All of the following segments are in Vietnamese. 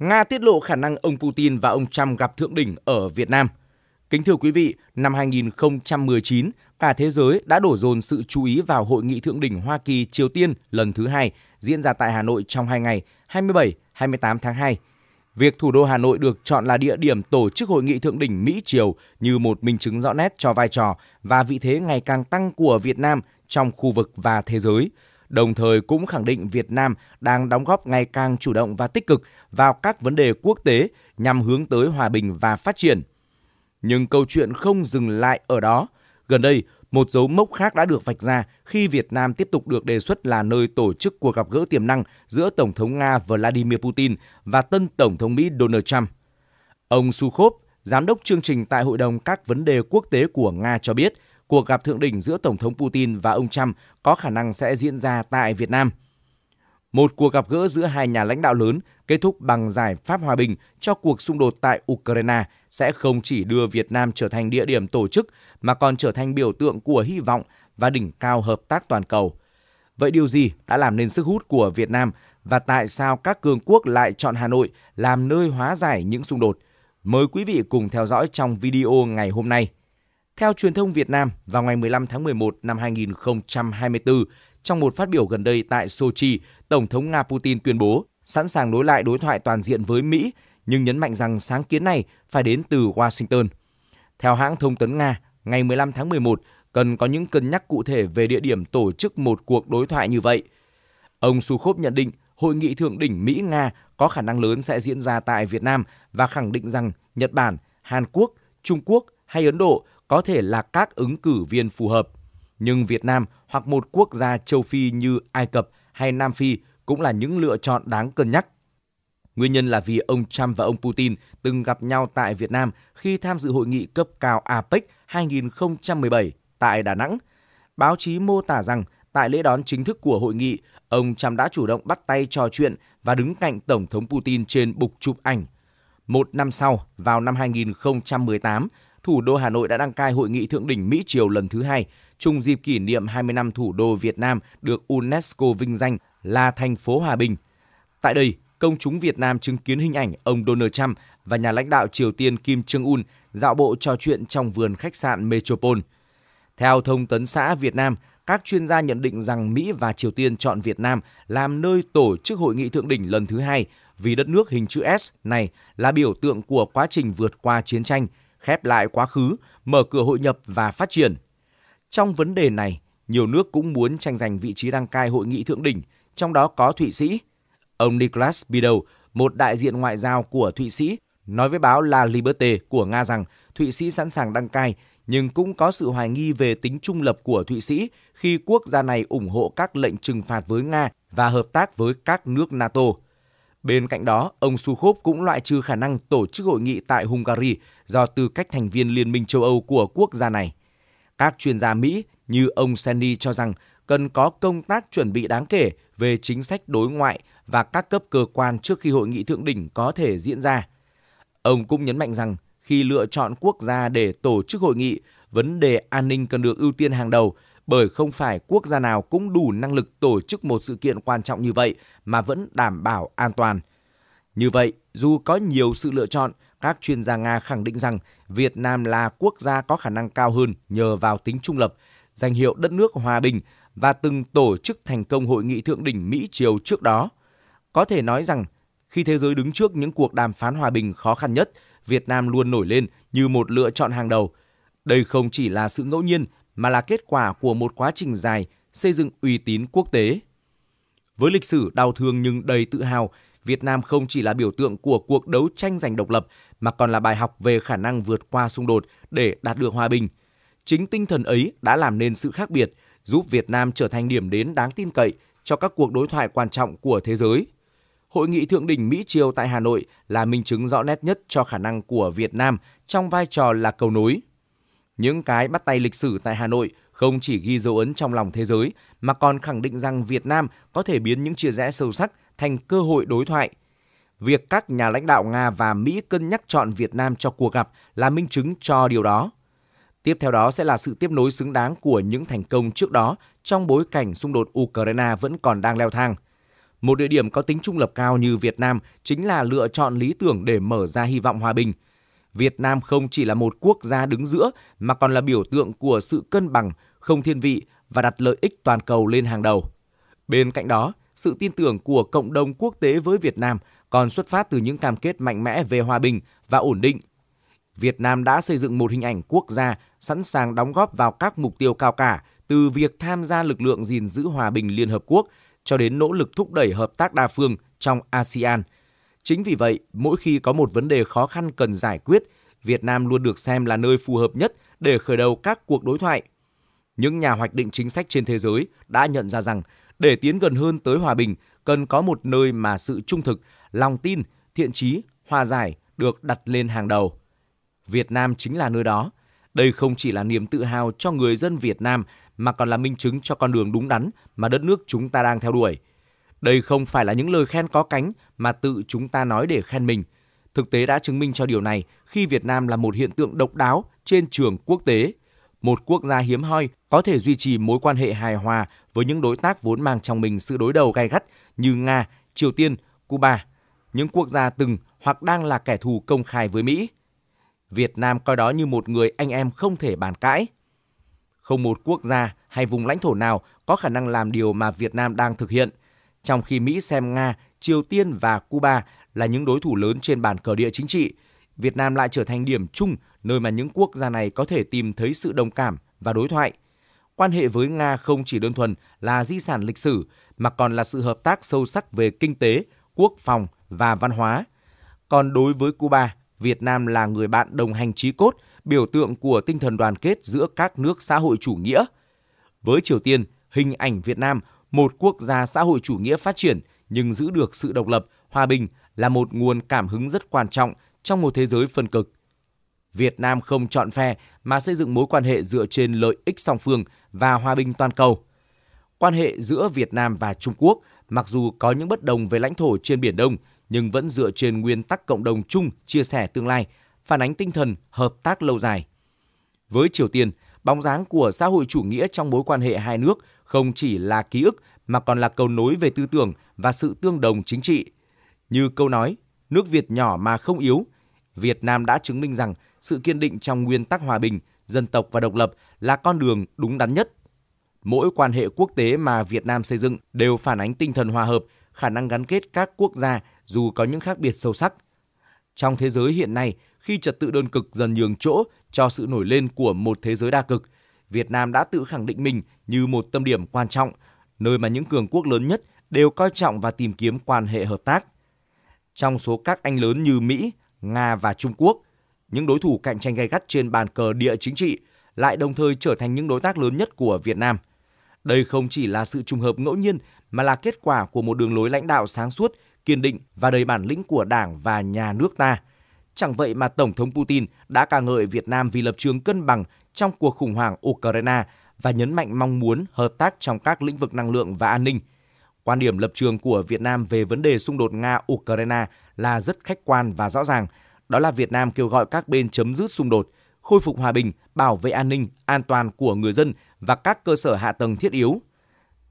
Nga tiết lộ khả năng ông Putin và ông Trump gặp thượng đỉnh ở Việt Nam. Kính thưa quý vị, năm 2019, cả thế giới đã đổ dồn sự chú ý vào hội nghị thượng đỉnh Hoa Kỳ Triều Tiên lần thứ hai diễn ra tại Hà Nội trong hai ngày, 27, 28 tháng 2. Việc thủ đô Hà Nội được chọn là địa điểm tổ chức hội nghị thượng đỉnh Mỹ Triều như một minh chứng rõ nét cho vai trò và vị thế ngày càng tăng của Việt Nam trong khu vực và thế giới – đồng thời cũng khẳng định Việt Nam đang đóng góp ngày càng chủ động và tích cực vào các vấn đề quốc tế nhằm hướng tới hòa bình và phát triển. Nhưng câu chuyện không dừng lại ở đó. Gần đây, một dấu mốc khác đã được vạch ra khi Việt Nam tiếp tục được đề xuất là nơi tổ chức cuộc gặp gỡ tiềm năng giữa Tổng thống Nga Vladimir Putin và tân Tổng thống Mỹ Donald Trump. Ông Sukhov, giám đốc chương trình tại Hội đồng các vấn đề quốc tế của Nga cho biết – cuộc gặp thượng đỉnh giữa Tổng thống Putin và ông Trump có khả năng sẽ diễn ra tại Việt Nam. Một cuộc gặp gỡ giữa hai nhà lãnh đạo lớn kết thúc bằng giải pháp hòa bình cho cuộc xung đột tại Ukraine sẽ không chỉ đưa Việt Nam trở thành địa điểm tổ chức mà còn trở thành biểu tượng của hy vọng và đỉnh cao hợp tác toàn cầu. Vậy điều gì đã làm nên sức hút của Việt Nam và tại sao các cường quốc lại chọn Hà Nội làm nơi hóa giải những xung đột? Mời quý vị cùng theo dõi trong video ngày hôm nay. Theo truyền thông Việt Nam, vào ngày 15 tháng 11 năm 2024, trong một phát biểu gần đây tại Sochi, Tổng thống Nga Putin tuyên bố sẵn sàng nối lại đối thoại toàn diện với Mỹ, nhưng nhấn mạnh rằng sáng kiến này phải đến từ Washington. Theo hãng thông tấn Nga, ngày 15 tháng 11 cần có những cân nhắc cụ thể về địa điểm tổ chức một cuộc đối thoại như vậy. Ông Sukhov nhận định hội nghị thượng đỉnh Mỹ-Nga có khả năng lớn sẽ diễn ra tại Việt Nam và khẳng định rằng Nhật Bản, Hàn Quốc, Trung Quốc hay Ấn Độ có thể là các ứng cử viên phù hợp. Nhưng Việt Nam hoặc một quốc gia châu Phi như Ai Cập hay Nam Phi cũng là những lựa chọn đáng cân nhắc. Nguyên nhân là vì ông Trump và ông Putin từng gặp nhau tại Việt Nam khi tham dự hội nghị cấp cao APEC 2017 tại Đà Nẵng. Báo chí mô tả rằng tại lễ đón chính thức của hội nghị, ông Trump đã chủ động bắt tay trò chuyện và đứng cạnh Tổng thống Putin trên bục chụp ảnh. Một năm sau, vào năm 2018, thủ đô Hà Nội đã đăng cai hội nghị thượng đỉnh Mỹ Triều lần thứ hai, trùng dịp kỷ niệm 20 năm thủ đô Việt Nam được UNESCO vinh danh là thành phố hòa bình. Tại đây, công chúng Việt Nam chứng kiến hình ảnh ông Donald Trump và nhà lãnh đạo Triều Tiên Kim Jong-un dạo bộ trò chuyện trong vườn khách sạn Metropole. Theo thông tấn xã Việt Nam, các chuyên gia nhận định rằng Mỹ và Triều Tiên chọn Việt Nam làm nơi tổ chức hội nghị thượng đỉnh lần thứ hai vì đất nước hình chữ S này là biểu tượng của quá trình vượt qua chiến tranh – khép lại quá khứ, mở cửa hội nhập và phát triển. Trong vấn đề này, nhiều nước cũng muốn tranh giành vị trí đăng cai hội nghị thượng đỉnh, trong đó có Thụy Sĩ. Ông Nicolas Bido, một đại diện ngoại giao của Thụy Sĩ, nói với báo La Liberté của Nga rằng Thụy Sĩ sẵn sàng đăng cai, nhưng cũng có sự hoài nghi về tính trung lập của Thụy Sĩ khi quốc gia này ủng hộ các lệnh trừng phạt với Nga và hợp tác với các nước NATO. Bên cạnh đó, ông Sukhov cũng loại trừ khả năng tổ chức hội nghị tại Hungary do tư cách thành viên Liên minh châu Âu của quốc gia này. Các chuyên gia Mỹ như ông Sandy cho rằng cần có công tác chuẩn bị đáng kể về chính sách đối ngoại và các cấp cơ quan trước khi hội nghị thượng đỉnh có thể diễn ra. Ông cũng nhấn mạnh rằng khi lựa chọn quốc gia để tổ chức hội nghị, vấn đề an ninh cần được ưu tiên hàng đầu bởi không phải quốc gia nào cũng đủ năng lực tổ chức một sự kiện quan trọng như vậy mà vẫn đảm bảo an toàn. Như vậy, dù có nhiều sự lựa chọn, các chuyên gia Nga khẳng định rằng Việt Nam là quốc gia có khả năng cao hơn nhờ vào tính trung lập, danh hiệu đất nước hòa bình và từng tổ chức thành công hội nghị thượng đỉnh Mỹ Triều trước đó. Có thể nói rằng, khi thế giới đứng trước những cuộc đàm phán hòa bình khó khăn nhất, Việt Nam luôn nổi lên như một lựa chọn hàng đầu. Đây không chỉ là sự ngẫu nhiên mà là kết quả của một quá trình dài xây dựng uy tín quốc tế. Với lịch sử đau thương nhưng đầy tự hào, Việt Nam không chỉ là biểu tượng của cuộc đấu tranh giành độc lập mà còn là bài học về khả năng vượt qua xung đột để đạt được hòa bình. Chính tinh thần ấy đã làm nên sự khác biệt, giúp Việt Nam trở thành điểm đến đáng tin cậy cho các cuộc đối thoại quan trọng của thế giới. Hội nghị thượng đỉnh Mỹ Triều tại Hà Nội là minh chứng rõ nét nhất cho khả năng của Việt Nam trong vai trò là cầu nối những cái bắt tay lịch sử tại Hà Nội không chỉ ghi dấu ấn trong lòng thế giới mà còn khẳng định rằng Việt Nam có thể biến những chia rẽ sâu sắc thành cơ hội đối thoại. Việc các nhà lãnh đạo Nga và Mỹ cân nhắc chọn Việt Nam cho cuộc gặp là minh chứng cho điều đó. Tiếp theo đó sẽ là sự tiếp nối xứng đáng của những thành công trước đó trong bối cảnh xung đột Ukraine vẫn còn đang leo thang. Một địa điểm có tính trung lập cao như Việt Nam chính là lựa chọn lý tưởng để mở ra hy vọng hòa bình – Việt Nam không chỉ là một quốc gia đứng giữa mà còn là biểu tượng của sự cân bằng, không thiên vị và đặt lợi ích toàn cầu lên hàng đầu. Bên cạnh đó, sự tin tưởng của cộng đồng quốc tế với Việt Nam còn xuất phát từ những cam kết mạnh mẽ về hòa bình và ổn định. Việt Nam đã xây dựng một hình ảnh quốc gia sẵn sàng đóng góp vào các mục tiêu cao cả, từ việc tham gia lực lượng gìn giữ hòa bình Liên Hợp Quốc cho đến nỗ lực thúc đẩy hợp tác đa phương trong ASEAN – Chính vì vậy, mỗi khi có một vấn đề khó khăn cần giải quyết, Việt Nam luôn được xem là nơi phù hợp nhất để khởi đầu các cuộc đối thoại. Những nhà hoạch định chính sách trên thế giới đã nhận ra rằng để tiến gần hơn tới hòa bình cần có một nơi mà sự trung thực, lòng tin, thiện trí, hòa giải được đặt lên hàng đầu. Việt Nam chính là nơi đó. Đây không chỉ là niềm tự hào cho người dân Việt Nam mà còn là minh chứng cho con đường đúng đắn mà đất nước chúng ta đang theo đuổi – đây không phải là những lời khen có cánh mà tự chúng ta nói để khen mình. Thực tế đã chứng minh cho điều này khi Việt Nam là một hiện tượng độc đáo trên trường quốc tế. Một quốc gia hiếm hoi có thể duy trì mối quan hệ hài hòa với những đối tác vốn mang trong mình sự đối đầu gay gắt như Nga, Triều Tiên, Cuba, những quốc gia từng hoặc đang là kẻ thù công khai với Mỹ. Việt Nam coi đó như một người anh em không thể bàn cãi. Không một quốc gia hay vùng lãnh thổ nào có khả năng làm điều mà Việt Nam đang thực hiện – trong khi Mỹ xem Nga, Triều Tiên và Cuba là những đối thủ lớn trên bàn cờ địa chính trị. Việt Nam lại trở thành điểm chung nơi mà những quốc gia này có thể tìm thấy sự đồng cảm và đối thoại. Quan hệ với Nga không chỉ đơn thuần là di sản lịch sử mà còn là sự hợp tác sâu sắc về kinh tế, quốc phòng và văn hóa. Còn đối với Cuba, Việt Nam là người bạn đồng hành chí cốt, biểu tượng của tinh thần đoàn kết giữa các nước xã hội chủ nghĩa. Với Triều Tiên, hình ảnh Việt Nam một quốc gia xã hội chủ nghĩa phát triển nhưng giữ được sự độc lập, hòa bình là một nguồn cảm hứng rất quan trọng trong một thế giới phân cực. Việt Nam không chọn phe mà xây dựng mối quan hệ dựa trên lợi ích song phương và hòa bình toàn cầu. Quan hệ giữa Việt Nam và Trung Quốc mặc dù có những bất đồng về lãnh thổ trên Biển Đông nhưng vẫn dựa trên nguyên tắc cộng đồng chung chia sẻ tương lai, phản ánh tinh thần hợp tác lâu dài. Với Triều Tiên, bóng dáng của xã hội chủ nghĩa trong mối quan hệ hai nước không chỉ là ký ức mà còn là cầu nối về tư tưởng và sự tương đồng chính trị. Như câu nói, nước Việt nhỏ mà không yếu, Việt Nam đã chứng minh rằng sự kiên định trong nguyên tắc hòa bình, dân tộc và độc lập là con đường đúng đắn nhất. Mỗi quan hệ quốc tế mà Việt Nam xây dựng đều phản ánh tinh thần hòa hợp, khả năng gắn kết các quốc gia dù có những khác biệt sâu sắc. Trong thế giới hiện nay, khi trật tự đơn cực dần nhường chỗ cho sự nổi lên của một thế giới đa cực, Việt Nam đã tự khẳng định mình như một tâm điểm quan trọng, nơi mà những cường quốc lớn nhất đều coi trọng và tìm kiếm quan hệ hợp tác. Trong số các anh lớn như Mỹ, Nga và Trung Quốc, những đối thủ cạnh tranh gay gắt trên bàn cờ địa chính trị lại đồng thời trở thành những đối tác lớn nhất của Việt Nam. Đây không chỉ là sự trùng hợp ngẫu nhiên mà là kết quả của một đường lối lãnh đạo sáng suốt, kiên định và đầy bản lĩnh của Đảng và nhà nước ta. Chẳng vậy mà Tổng thống Putin đã ca ngợi Việt Nam vì lập trường cân bằng trong cuộc khủng hoảng Ukraine và nhấn mạnh mong muốn hợp tác trong các lĩnh vực năng lượng và an ninh. Quan điểm lập trường của Việt Nam về vấn đề xung đột Nga-Ukraine là rất khách quan và rõ ràng, đó là Việt Nam kêu gọi các bên chấm dứt xung đột, khôi phục hòa bình, bảo vệ an ninh, an toàn của người dân và các cơ sở hạ tầng thiết yếu.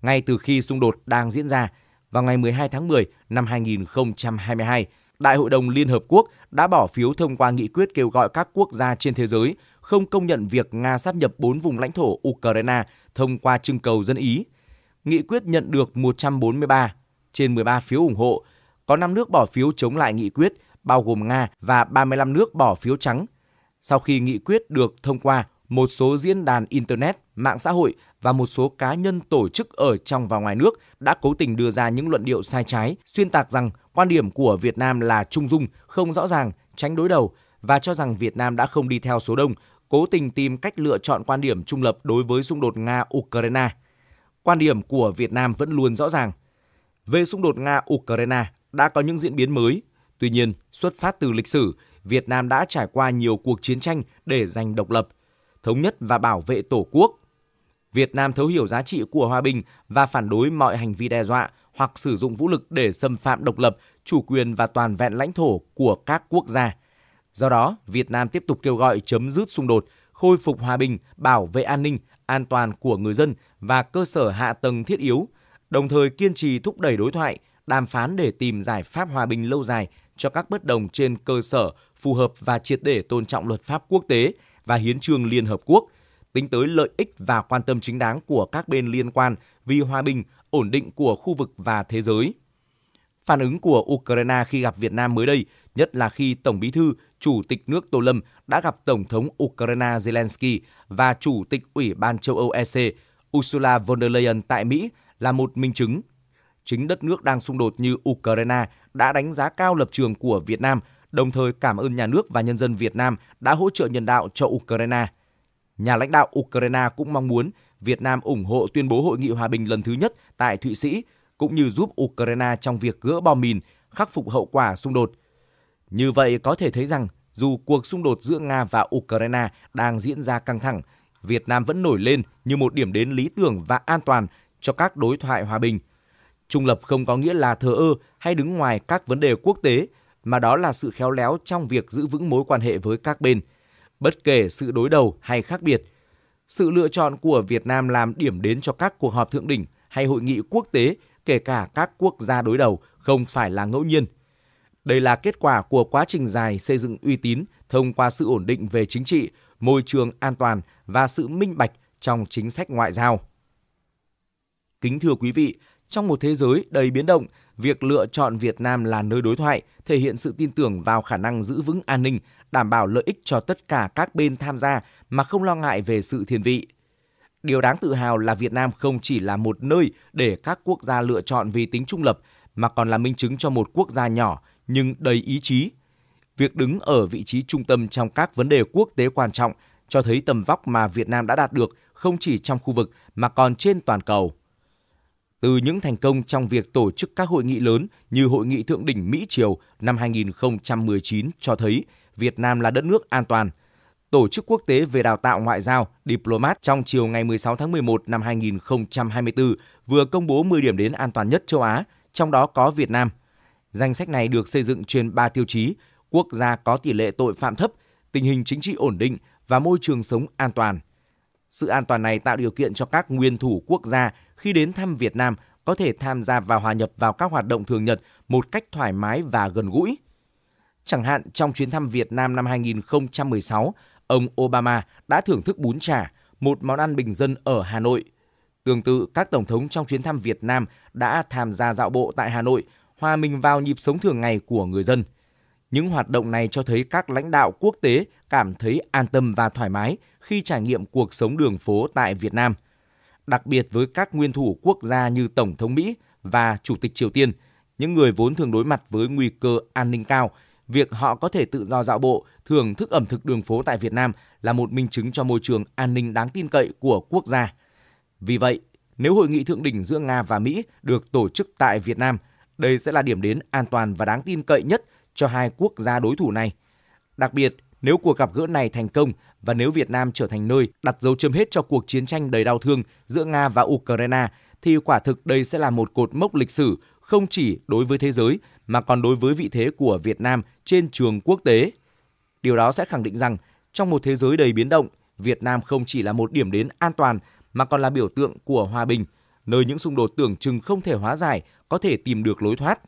Ngay từ khi xung đột đang diễn ra, vào ngày 12 tháng 10 năm 2022, Đại hội đồng Liên Hợp Quốc đã bỏ phiếu thông qua nghị quyết kêu gọi các quốc gia trên thế giới – không công nhận việc Nga sáp nhập 4 vùng lãnh thổ Ukraine thông qua trưng cầu dân Ý. Nghị quyết nhận được 143 trên 13 phiếu ủng hộ, có 5 nước bỏ phiếu chống lại nghị quyết, bao gồm Nga và 35 nước bỏ phiếu trắng. Sau khi nghị quyết được thông qua, một số diễn đàn Internet, mạng xã hội và một số cá nhân tổ chức ở trong và ngoài nước đã cố tình đưa ra những luận điệu sai trái, xuyên tạc rằng quan điểm của Việt Nam là trung dung, không rõ ràng, tránh đối đầu và cho rằng Việt Nam đã không đi theo số đông cố tình tìm cách lựa chọn quan điểm trung lập đối với xung đột Nga-Ukraine. Quan điểm của Việt Nam vẫn luôn rõ ràng. Về xung đột Nga-Ukraine đã có những diễn biến mới, tuy nhiên xuất phát từ lịch sử, Việt Nam đã trải qua nhiều cuộc chiến tranh để giành độc lập, thống nhất và bảo vệ Tổ quốc. Việt Nam thấu hiểu giá trị của hòa bình và phản đối mọi hành vi đe dọa hoặc sử dụng vũ lực để xâm phạm độc lập, chủ quyền và toàn vẹn lãnh thổ của các quốc gia – Do đó, Việt Nam tiếp tục kêu gọi chấm dứt xung đột, khôi phục hòa bình, bảo vệ an ninh, an toàn của người dân và cơ sở hạ tầng thiết yếu, đồng thời kiên trì thúc đẩy đối thoại, đàm phán để tìm giải pháp hòa bình lâu dài cho các bất đồng trên cơ sở phù hợp và triệt để tôn trọng luật pháp quốc tế và hiến trương Liên Hợp Quốc, tính tới lợi ích và quan tâm chính đáng của các bên liên quan vì hòa bình, ổn định của khu vực và thế giới. Phản ứng của Ukraine khi gặp Việt Nam mới đây – nhất là khi Tổng Bí thư, Chủ tịch nước Tô Lâm đã gặp Tổng thống Ukraine Zelensky và Chủ tịch Ủy ban châu Âu EC Ursula von der Leyen tại Mỹ là một minh chứng. Chính đất nước đang xung đột như Ukraine đã đánh giá cao lập trường của Việt Nam, đồng thời cảm ơn nhà nước và nhân dân Việt Nam đã hỗ trợ nhân đạo cho Ukraine. Nhà lãnh đạo Ukraine cũng mong muốn Việt Nam ủng hộ tuyên bố hội nghị hòa bình lần thứ nhất tại Thụy Sĩ, cũng như giúp Ukraine trong việc gỡ bom mìn, khắc phục hậu quả xung đột – như vậy có thể thấy rằng dù cuộc xung đột giữa Nga và Ukraine đang diễn ra căng thẳng, Việt Nam vẫn nổi lên như một điểm đến lý tưởng và an toàn cho các đối thoại hòa bình. Trung lập không có nghĩa là thờ ơ hay đứng ngoài các vấn đề quốc tế, mà đó là sự khéo léo trong việc giữ vững mối quan hệ với các bên, bất kể sự đối đầu hay khác biệt. Sự lựa chọn của Việt Nam làm điểm đến cho các cuộc họp thượng đỉnh hay hội nghị quốc tế, kể cả các quốc gia đối đầu, không phải là ngẫu nhiên – đây là kết quả của quá trình dài xây dựng uy tín thông qua sự ổn định về chính trị, môi trường an toàn và sự minh bạch trong chính sách ngoại giao. Kính thưa quý vị, trong một thế giới đầy biến động, việc lựa chọn Việt Nam là nơi đối thoại thể hiện sự tin tưởng vào khả năng giữ vững an ninh, đảm bảo lợi ích cho tất cả các bên tham gia mà không lo ngại về sự thiên vị. Điều đáng tự hào là Việt Nam không chỉ là một nơi để các quốc gia lựa chọn vì tính trung lập mà còn là minh chứng cho một quốc gia nhỏ nhưng đầy ý chí. Việc đứng ở vị trí trung tâm trong các vấn đề quốc tế quan trọng cho thấy tầm vóc mà Việt Nam đã đạt được không chỉ trong khu vực mà còn trên toàn cầu. Từ những thành công trong việc tổ chức các hội nghị lớn như Hội nghị Thượng đỉnh Mỹ Triều năm 2019 cho thấy Việt Nam là đất nước an toàn. Tổ chức quốc tế về đào tạo ngoại giao Diplomat trong chiều ngày 16 tháng 11 năm 2024 vừa công bố 10 điểm đến an toàn nhất châu Á, trong đó có Việt Nam – Danh sách này được xây dựng trên 3 tiêu chí: quốc gia có tỷ lệ tội phạm thấp, tình hình chính trị ổn định và môi trường sống an toàn. Sự an toàn này tạo điều kiện cho các nguyên thủ quốc gia khi đến thăm Việt Nam có thể tham gia và hòa nhập vào các hoạt động thường nhật một cách thoải mái và gần gũi. Chẳng hạn trong chuyến thăm Việt Nam năm 2016, ông Obama đã thưởng thức bún chả, một món ăn bình dân ở Hà Nội. Tương tự, các tổng thống trong chuyến thăm Việt Nam đã tham gia dạo bộ tại Hà Nội hòa mình vào nhịp sống thường ngày của người dân. Những hoạt động này cho thấy các lãnh đạo quốc tế cảm thấy an tâm và thoải mái khi trải nghiệm cuộc sống đường phố tại Việt Nam. Đặc biệt với các nguyên thủ quốc gia như Tổng thống Mỹ và Chủ tịch Triều Tiên, những người vốn thường đối mặt với nguy cơ an ninh cao, việc họ có thể tự do dạo bộ, thưởng thức ẩm thực đường phố tại Việt Nam là một minh chứng cho môi trường an ninh đáng tin cậy của quốc gia. Vì vậy, nếu hội nghị thượng đỉnh giữa Nga và Mỹ được tổ chức tại Việt Nam – đây sẽ là điểm đến an toàn và đáng tin cậy nhất cho hai quốc gia đối thủ này. Đặc biệt, nếu cuộc gặp gỡ này thành công và nếu Việt Nam trở thành nơi đặt dấu chấm hết cho cuộc chiến tranh đầy đau thương giữa Nga và Ukraine, thì quả thực đây sẽ là một cột mốc lịch sử không chỉ đối với thế giới mà còn đối với vị thế của Việt Nam trên trường quốc tế. Điều đó sẽ khẳng định rằng trong một thế giới đầy biến động, Việt Nam không chỉ là một điểm đến an toàn mà còn là biểu tượng của hòa bình, nơi những xung đột tưởng chừng không thể hóa giải có thể tìm được lối thoát.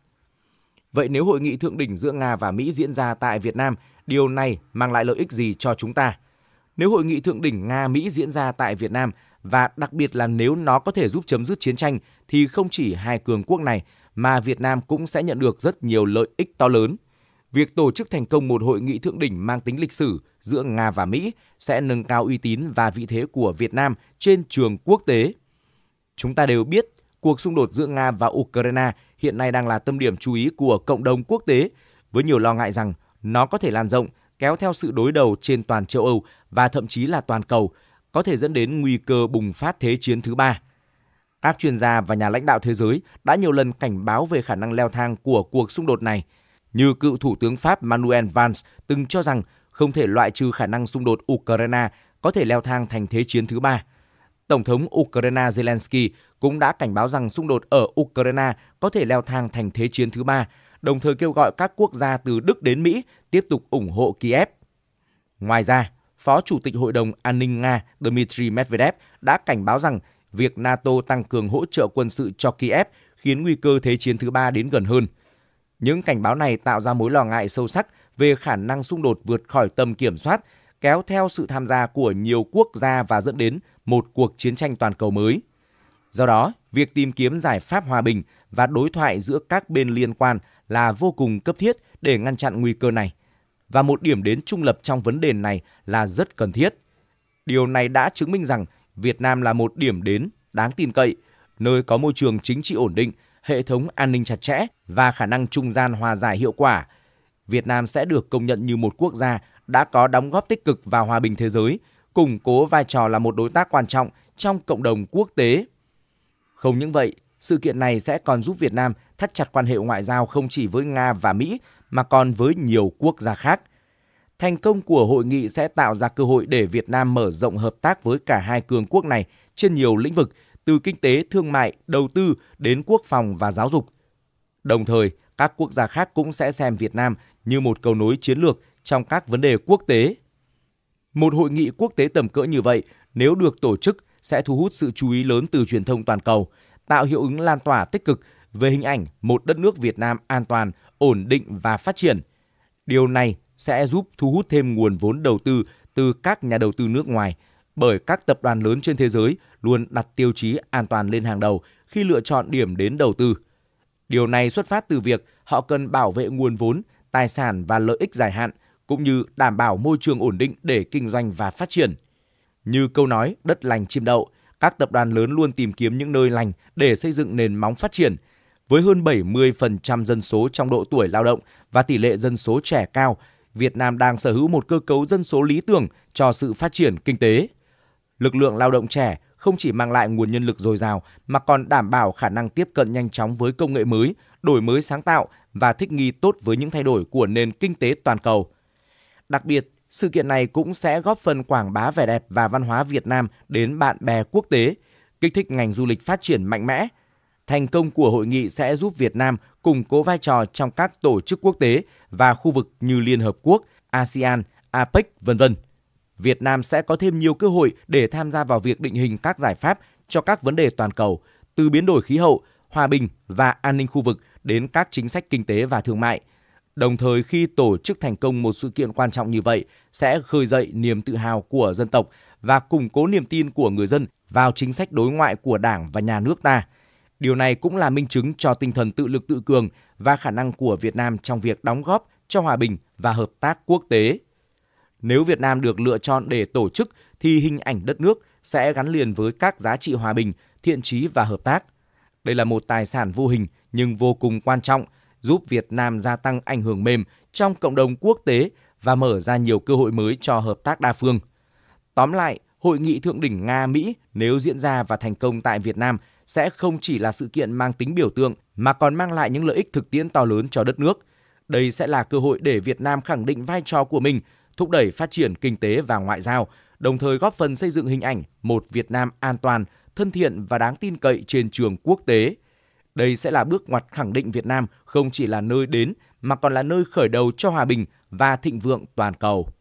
Vậy nếu hội nghị thượng đỉnh giữa Nga và Mỹ diễn ra tại Việt Nam, điều này mang lại lợi ích gì cho chúng ta? Nếu hội nghị thượng đỉnh Nga-Mỹ diễn ra tại Việt Nam và đặc biệt là nếu nó có thể giúp chấm dứt chiến tranh thì không chỉ hai cường quốc này mà Việt Nam cũng sẽ nhận được rất nhiều lợi ích to lớn. Việc tổ chức thành công một hội nghị thượng đỉnh mang tính lịch sử giữa Nga và Mỹ sẽ nâng cao uy tín và vị thế của Việt Nam trên trường quốc tế. Chúng ta đều biết cuộc xung đột giữa Nga và Ukraine hiện nay đang là tâm điểm chú ý của cộng đồng quốc tế với nhiều lo ngại rằng nó có thể lan rộng, kéo theo sự đối đầu trên toàn châu Âu và thậm chí là toàn cầu, có thể dẫn đến nguy cơ bùng phát thế chiến thứ ba. Các chuyên gia và nhà lãnh đạo thế giới đã nhiều lần cảnh báo về khả năng leo thang của cuộc xung đột này, như cựu thủ tướng Pháp Manuel Valls từng cho rằng không thể loại trừ khả năng xung đột Ukraine có thể leo thang thành thế chiến thứ ba. Tổng thống Ukraine Zelensky cũng đã cảnh báo rằng xung đột ở Ukraine có thể leo thang thành thế chiến thứ ba, đồng thời kêu gọi các quốc gia từ Đức đến Mỹ tiếp tục ủng hộ Kiev. Ngoài ra, Phó Chủ tịch Hội đồng An ninh Nga Dmitry Medvedev đã cảnh báo rằng việc NATO tăng cường hỗ trợ quân sự cho Kiev khiến nguy cơ thế chiến thứ ba đến gần hơn. Những cảnh báo này tạo ra mối lo ngại sâu sắc về khả năng xung đột vượt khỏi tầm kiểm soát kéo theo sự tham gia của nhiều quốc gia và dẫn đến một cuộc chiến tranh toàn cầu mới. Do đó, việc tìm kiếm giải pháp hòa bình và đối thoại giữa các bên liên quan là vô cùng cấp thiết để ngăn chặn nguy cơ này. Và một điểm đến trung lập trong vấn đề này là rất cần thiết. Điều này đã chứng minh rằng Việt Nam là một điểm đến đáng tin cậy, nơi có môi trường chính trị ổn định, hệ thống an ninh chặt chẽ và khả năng trung gian hòa giải hiệu quả. Việt Nam sẽ được công nhận như một quốc gia đã có đóng góp tích cực vào hòa bình thế giới, củng cố vai trò là một đối tác quan trọng trong cộng đồng quốc tế. Không những vậy, sự kiện này sẽ còn giúp Việt Nam thắt chặt quan hệ ngoại giao không chỉ với Nga và Mỹ mà còn với nhiều quốc gia khác. Thành công của hội nghị sẽ tạo ra cơ hội để Việt Nam mở rộng hợp tác với cả hai cường quốc này trên nhiều lĩnh vực từ kinh tế, thương mại, đầu tư đến quốc phòng và giáo dục. Đồng thời, các quốc gia khác cũng sẽ xem Việt Nam như một cầu nối chiến lược trong các vấn đề quốc tế. Một hội nghị quốc tế tầm cỡ như vậy nếu được tổ chức sẽ thu hút sự chú ý lớn từ truyền thông toàn cầu, tạo hiệu ứng lan tỏa tích cực về hình ảnh một đất nước Việt Nam an toàn, ổn định và phát triển. Điều này sẽ giúp thu hút thêm nguồn vốn đầu tư từ các nhà đầu tư nước ngoài bởi các tập đoàn lớn trên thế giới luôn đặt tiêu chí an toàn lên hàng đầu khi lựa chọn điểm đến đầu tư. Điều này xuất phát từ việc họ cần bảo vệ nguồn vốn, tài sản và lợi ích dài hạn – cũng như đảm bảo môi trường ổn định để kinh doanh và phát triển. Như câu nói đất lành chim đậu, các tập đoàn lớn luôn tìm kiếm những nơi lành để xây dựng nền móng phát triển. Với hơn 70% dân số trong độ tuổi lao động và tỷ lệ dân số trẻ cao, Việt Nam đang sở hữu một cơ cấu dân số lý tưởng cho sự phát triển kinh tế. Lực lượng lao động trẻ không chỉ mang lại nguồn nhân lực dồi dào mà còn đảm bảo khả năng tiếp cận nhanh chóng với công nghệ mới, đổi mới sáng tạo và thích nghi tốt với những thay đổi của nền kinh tế toàn cầu. Đặc biệt, sự kiện này cũng sẽ góp phần quảng bá vẻ đẹp và văn hóa Việt Nam đến bạn bè quốc tế, kích thích ngành du lịch phát triển mạnh mẽ. Thành công của hội nghị sẽ giúp Việt Nam củng cố vai trò trong các tổ chức quốc tế và khu vực như Liên Hợp Quốc, ASEAN, APEC, v.v. Việt Nam sẽ có thêm nhiều cơ hội để tham gia vào việc định hình các giải pháp cho các vấn đề toàn cầu, từ biến đổi khí hậu, hòa bình và an ninh khu vực đến các chính sách kinh tế và thương mại – Đồng thời khi tổ chức thành công một sự kiện quan trọng như vậy sẽ khơi dậy niềm tự hào của dân tộc và củng cố niềm tin của người dân vào chính sách đối ngoại của Đảng và nhà nước ta. Điều này cũng là minh chứng cho tinh thần tự lực tự cường và khả năng của Việt Nam trong việc đóng góp cho hòa bình và hợp tác quốc tế. Nếu Việt Nam được lựa chọn để tổ chức thì hình ảnh đất nước sẽ gắn liền với các giá trị hòa bình, thiện trí và hợp tác. Đây là một tài sản vô hình nhưng vô cùng quan trọng – giúp Việt Nam gia tăng ảnh hưởng mềm trong cộng đồng quốc tế và mở ra nhiều cơ hội mới cho hợp tác đa phương. Tóm lại, hội nghị thượng đỉnh Nga-Mỹ nếu diễn ra và thành công tại Việt Nam sẽ không chỉ là sự kiện mang tính biểu tượng mà còn mang lại những lợi ích thực tiễn to lớn cho đất nước. Đây sẽ là cơ hội để Việt Nam khẳng định vai trò của mình, thúc đẩy phát triển kinh tế và ngoại giao, đồng thời góp phần xây dựng hình ảnh một Việt Nam an toàn, thân thiện và đáng tin cậy trên trường quốc tế, đây sẽ là bước ngoặt khẳng định Việt Nam không chỉ là nơi đến mà còn là nơi khởi đầu cho hòa bình và thịnh vượng toàn cầu.